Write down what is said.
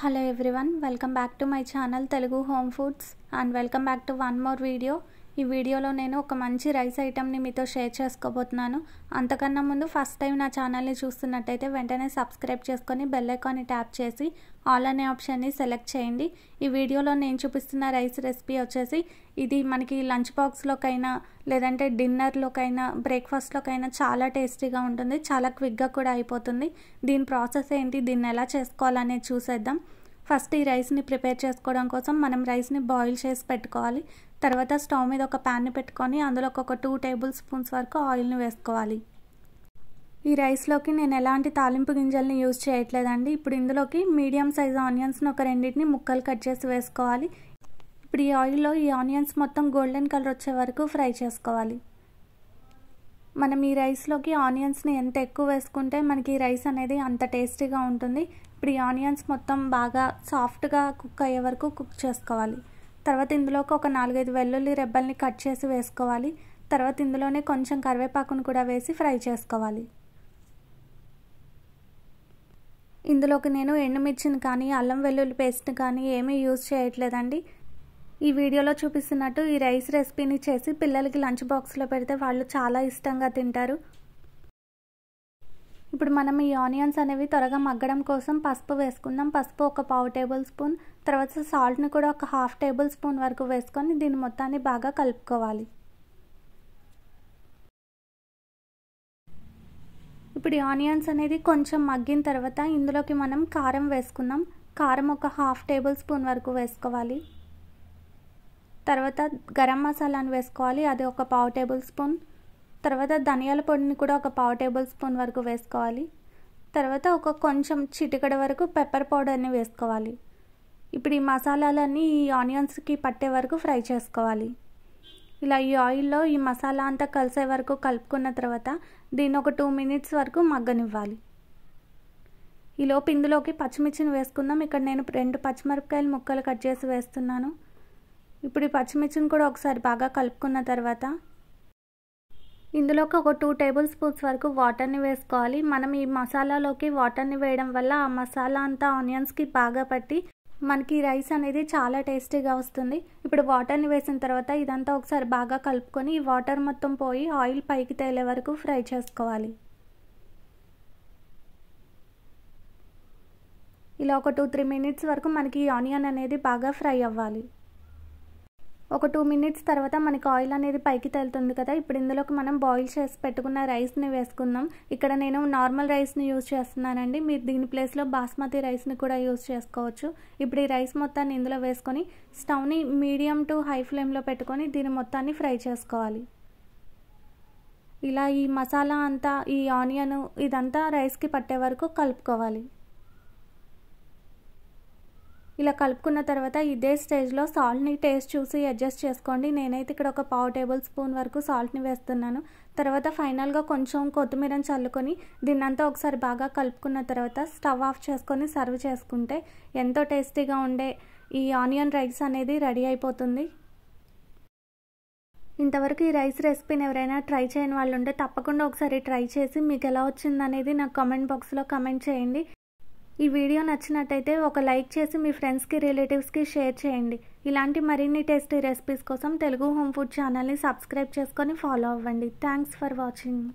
hello everyone welcome back to my channel Telugu home foods and welcome back to one more video ఈ వీడియోలో నేను ఒక మంచి rice ఐటెంని మీతో షేర్ చేసుకోబోతున్నాను అంతకన్నా ముందు ఫస్ట్ టైం నా ఛానల్ని చూస్తున్నట్టయితే వెంటనే సబ్స్క్రైబ్ చేసుకొని బెల్లైకాన్ని ట్యాప్ చేసి ఆల్ అనే ఆప్షన్ని సెలెక్ట్ చేయండి ఈ వీడియోలో నేను చూపిస్తున్న రైస్ రెసిపీ వచ్చేసి ఇది మనకి లంచ్ బాక్స్లోకైనా లేదంటే డిన్నర్లోకైనా బ్రేక్ఫాస్ట్లోకైనా చాలా టేస్టీగా ఉంటుంది చాలా క్విక్గా కూడా అయిపోతుంది దీని ప్రాసెస్ ఏంటి దీన్ని ఎలా చేసుకోవాలనేది చూసేద్దాం ఫస్ట్ ఈ రైస్ని ప్రిపేర్ చేసుకోవడం కోసం మనం రైస్ని బాయిల్ చేసి పెట్టుకోవాలి తర్వాత స్టవ్ మీద ఒక ప్యాన్ని పెట్టుకొని అందులో ఒక టూ టేబుల్ స్పూన్స్ వరకు ఆయిల్ని వేసుకోవాలి ఈ రైస్లోకి నేను ఎలాంటి తాలింపు గింజల్ని యూజ్ చేయట్లేదండి ఇప్పుడు ఇందులోకి మీడియం సైజ్ ఆనియన్స్ని ఒక రెండింటిని ముక్కలు కట్ చేసి వేసుకోవాలి ఇప్పుడు ఈ ఆయిల్లో ఈ ఆనియన్స్ మొత్తం గోల్డెన్ కలర్ వచ్చే వరకు ఫ్రై చేసుకోవాలి మనం ఈ రైస్లోకి ఆనియన్స్ని ఎంత ఎక్కువ వేసుకుంటే మనకి ఈ రైస్ అనేది అంత టేస్టీగా ఉంటుంది ఇప్పుడు ఈ ఆనియన్స్ మొత్తం బాగా సాఫ్ట్గా కుక్ అయ్యే వరకు కుక్ చేసుకోవాలి తర్వాత ఇందులోకి ఒక నాలుగైదు వెల్లుల్లి రెబ్బల్ని కట్ చేసి వేసుకోవాలి తర్వాత ఇందులోనే కొంచెం కరివేపాకును కూడా వేసి ఫ్రై చేసుకోవాలి ఇందులోకి నేను ఎండుమిర్చిని కానీ అల్లం వెల్లుల్లి పేస్ట్ని కానీ ఏమీ యూజ్ చేయట్లేదండి ఈ వీడియోలో చూపిస్తున్నట్టు ఈ రైస్ రెసిపీని చేసి పిల్లలకి లంచ్ బాక్స్లో పెడితే వాళ్ళు చాలా ఇష్టంగా తింటారు ఇప్పుడు మనం ఈ ఆనియన్స్ అనేవి త్వరగా మగ్గడం కోసం పసుపు వేసుకుందాం పసుపు ఒక పావు టేబుల్ స్పూన్ తర్వాత సాల్ట్ని కూడా ఒక హాఫ్ టేబుల్ స్పూన్ వరకు వేసుకొని దీన్ని మొత్తాన్ని బాగా కలుపుకోవాలి ఇప్పుడు ఈ ఆనియన్స్ అనేది కొంచెం మగ్గిన తర్వాత ఇందులోకి మనం కారం వేసుకుందాం కారం ఒక హాఫ్ టేబుల్ స్పూన్ వరకు వేసుకోవాలి తర్వాత గరం మసాలాను వేసుకోవాలి అది ఒక పావు టేబుల్ స్పూన్ తర్వాత ధనియాల పొడిని కూడా ఒక పావు టేబుల్ స్పూన్ వరకు వేసుకోవాలి తర్వాత ఒక కొంచెం చిటికడ వరకు పెప్పర్ పౌడర్ని వేసుకోవాలి ఇప్పుడు ఈ మసాలాలన్నీ ఈ ఆనియన్స్కి పట్టే వరకు ఫ్రై చేసుకోవాలి ఇలా ఈ ఆయిల్లో ఈ మసాలా అంతా కలిసే వరకు కలుపుకున్న తర్వాత దీన్ని ఒక టూ మినిట్స్ వరకు మగ్గనివ్వాలి ఈలోపు ఇందులోకి పచ్చిమిర్చిని వేసుకుందాం ఇక్కడ నేను రెండు పచ్చిమిరపకాయలు ముక్కలు కట్ చేసి వేస్తున్నాను ఇప్పుడు ఈ పచ్చిమిర్చిని కూడా ఒకసారి బాగా కలుపుకున్న తర్వాత ఇందులోకి ఒక టూ టేబుల్ స్పూన్స్ వరకు వాటర్ని వేసుకోవాలి మనం ఈ మసాలాలోకి వాటర్ని వేయడం వల్ల ఆ మసాలా అంతా ఆనియన్స్కి బాగా పట్టి మనకి రైస్ అనేది చాలా టేస్టీగా వస్తుంది ఇప్పుడు వాటర్ని వేసిన తర్వాత ఇదంతా ఒకసారి బాగా కలుపుకొని ఈ వాటర్ మొత్తం పోయి ఆయిల్ పైకి తేలే వరకు ఫ్రై చేసుకోవాలి ఇలా ఒక టూ త్రీ మినిట్స్ వరకు మనకి ఆనియన్ అనేది బాగా ఫ్రై అవ్వాలి ఒక టూ మినిట్స్ తర్వాత మనకి ఆయిల్ అనేది పైకి తెలుతుంది కదా ఇప్పుడు ఇందులోకి మనం బాయిల్ చేసి పెట్టుకున్న రైస్ని వేసుకుందాం ఇక్కడ నేను నార్మల్ రైస్ని యూజ్ చేస్తున్నానండి మీరు దీని ప్లేస్లో బాస్మతి రైస్ని కూడా యూజ్ చేసుకోవచ్చు ఇప్పుడు ఈ రైస్ మొత్తాన్ని ఇందులో వేసుకొని స్టవ్ని మీడియం టు హై ఫ్లేమ్లో పెట్టుకొని దీని మొత్తాన్ని ఫ్రై చేసుకోవాలి ఇలా ఈ మసాలా అంతా ఈ ఆనియన్ ఇదంతా రైస్కి పట్టే వరకు కలుపుకోవాలి ఇలా కలుపుకున్న తర్వాత ఇదే స్టేజ్లో సాల్ట్ని టేస్ట్ చూసి అడ్జస్ట్ చేసుకోండి నేనైతే ఇక్కడ ఒక పావు టేబుల్ స్పూన్ వరకు సాల్ట్ని వేస్తున్నాను తర్వాత ఫైనల్గా కొంచెం కొత్తిమీరని చల్లుకొని దీన్నంతా ఒకసారి బాగా కలుపుకున్న తర్వాత స్టవ్ ఆఫ్ చేసుకొని సర్వ్ చేసుకుంటే ఎంతో టేస్టీగా ఉండే ఈ ఆనియన్ రైస్ అనేది రెడీ అయిపోతుంది ఇంతవరకు ఈ రైస్ రెసిపీని ఎవరైనా ట్రై చేయని వాళ్ళు ఉంటే తప్పకుండా ఒకసారి ట్రై చేసి మీకు ఎలా వచ్చిందనేది నాకు కామెంట్ బాక్స్లో కమెంట్ చేయండి ఈ వీడియో నచ్చినట్టయితే ఒక లైక్ చేసి మీ ఫ్రెండ్స్కి రిలేటివ్స్కి షేర్ చేయండి ఇలాంటి మరిన్ని టేస్టీ రెసిపీస్ కోసం తెలుగు హోమ్ ఫుడ్ ఛానల్ని సబ్స్క్రైబ్ చేసుకొని ఫాలో అవ్వండి థ్యాంక్స్ ఫర్ వాచింగ్